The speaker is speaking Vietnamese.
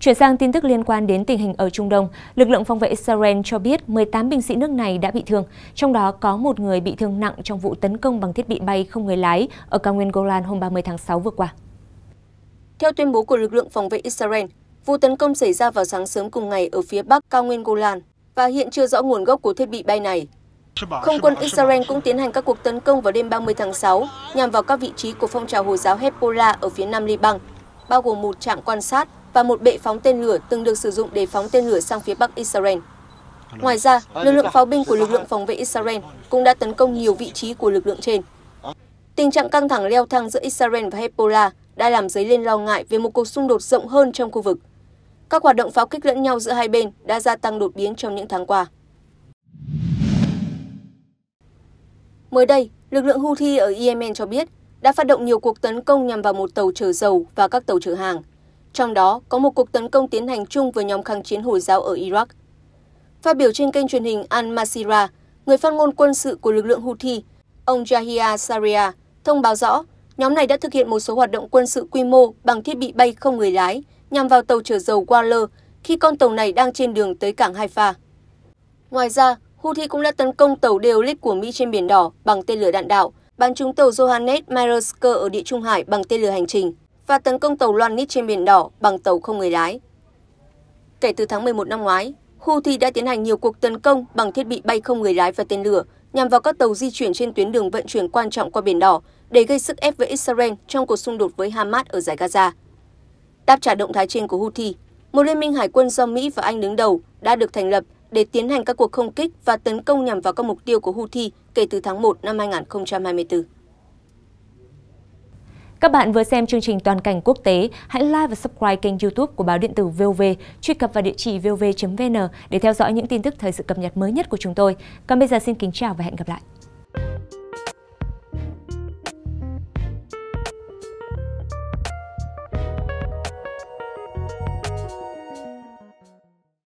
Chuyển sang tin tức liên quan đến tình hình ở Trung Đông, lực lượng phòng vệ Israel cho biết 18 binh sĩ nước này đã bị thương, trong đó có một người bị thương nặng trong vụ tấn công bằng thiết bị bay không người lái ở cao nguyên Golan hôm 30 tháng 6 vừa qua. Theo tuyên bố của lực lượng phòng vệ Israel, vụ tấn công xảy ra vào sáng sớm cùng ngày ở phía bắc cao nguyên Golan và hiện chưa rõ nguồn gốc của thiết bị bay này. Không quân Israel cũng tiến hành các cuộc tấn công vào đêm 30 tháng 6 nhằm vào các vị trí của phong trào Hồi giáo Hezbollah ở phía nam Liban, bao gồm một trạm quan sát và một bệ phóng tên lửa từng được sử dụng để phóng tên lửa sang phía bắc Israel. Ngoài ra, lực lượng pháo binh của lực lượng phòng vệ Israel cũng đã tấn công nhiều vị trí của lực lượng trên. Tình trạng căng thẳng leo thang giữa Israel và Hezbollah đã làm dấy lên lo ngại về một cuộc xung đột rộng hơn trong khu vực. Các hoạt động pháo kích lẫn nhau giữa hai bên đã gia tăng đột biến trong những tháng qua. Mới đây, lực lượng Houthi ở Yemen cho biết đã phát động nhiều cuộc tấn công nhằm vào một tàu chở dầu và các tàu chở hàng trong đó có một cuộc tấn công tiến hành chung với nhóm kháng chiến Hồi giáo ở Iraq. Phát biểu trên kênh truyền hình Al Masira, người phát ngôn quân sự của lực lượng Houthi, ông Jahia Saria, thông báo rõ nhóm này đã thực hiện một số hoạt động quân sự quy mô bằng thiết bị bay không người lái nhằm vào tàu chở dầu Waller khi con tàu này đang trên đường tới cảng Haifa. Ngoài ra, Houthi cũng đã tấn công tàu Deolit của Mỹ trên Biển Đỏ bằng tên lửa đạn đạo, bắn trúng tàu Johannes Maersk ở Địa Trung Hải bằng tên lửa hành trình và tấn công tàu loan nít trên biển đỏ bằng tàu không người lái. Kể từ tháng 11 năm ngoái, Houthi đã tiến hành nhiều cuộc tấn công bằng thiết bị bay không người lái và tên lửa nhằm vào các tàu di chuyển trên tuyến đường vận chuyển quan trọng qua Biển Đỏ để gây sức ép với Israel trong cuộc xung đột với Hamas ở giải Gaza. Đáp trả động thái trên của Houthi, một liên minh hải quân do Mỹ và Anh đứng đầu đã được thành lập để tiến hành các cuộc không kích và tấn công nhằm vào các mục tiêu của Houthi kể từ tháng 1 năm 2024. Các bạn vừa xem chương trình Toàn cảnh quốc tế, hãy like và subscribe kênh youtube của báo điện tử VOV, truy cập vào địa chỉ vov.vn để theo dõi những tin tức thời sự cập nhật mới nhất của chúng tôi. Còn bây giờ xin kính chào và hẹn gặp lại!